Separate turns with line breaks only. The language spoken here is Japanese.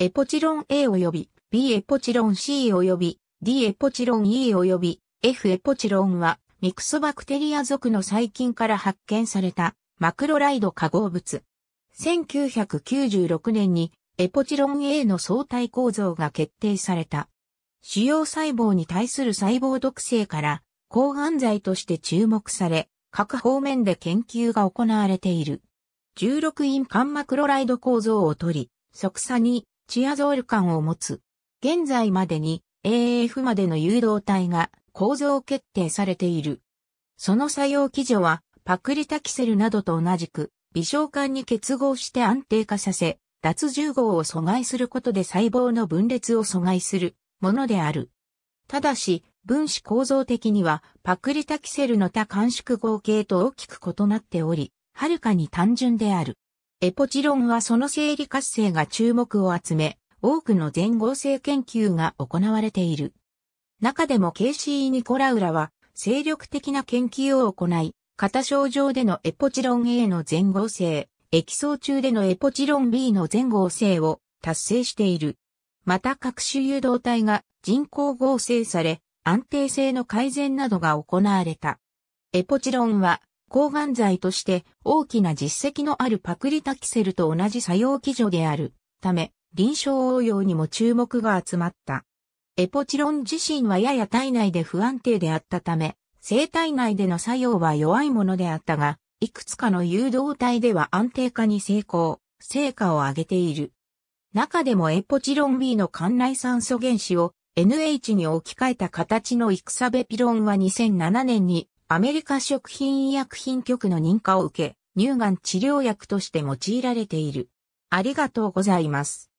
エポ
チロン A 及び B エポチロン C 及び D エポチロン E 及び F エポチロンはミクソバクテリア属の細菌から発見されたマクロライド化合物。1996年にエポチロン A の相対構造が決定された。主要細胞に対する細胞毒性から抗がん剤として注目され、各方面で研究が行われている。16イン間マクロライド構造を取り、即座にチアゾール感を持つ。現在までに AF までの誘導体が構造決定されている。その作用基準はパクリタキセルなどと同じく微小管に結合して安定化させ、脱重合を阻害することで細胞の分裂を阻害するものである。ただし、分子構造的にはパクリタキセルの多間縮合計と大きく異なっており、はるかに単純である。エポチロンはその生理活性が注目を集め、多くの全合成研究が行われている。中でもケイシー・ニコラウラは、精力的な研究を行い、型症状でのエポチロン A の全合成、液層中でのエポチロン B の全合成を達成している。また各種誘導体が人工合成され、安定性の改善などが行われた。エポチロンは抗がん剤として大きな実績のあるパクリタキセルと同じ作用基準であるため、臨床応用にも注目が集まった。エポチロン自身はやや体内で不安定であったため、生体内での作用は弱いものであったが、いくつかの誘導体では安定化に成功、成果を上げている。中でもエポチロン B の管内酸素原子を NH に置き換えた形のイクサベピロンは2007年にアメリカ食品医薬品局の認可を受け、乳がん治療薬として用いられている。ありがとうございます。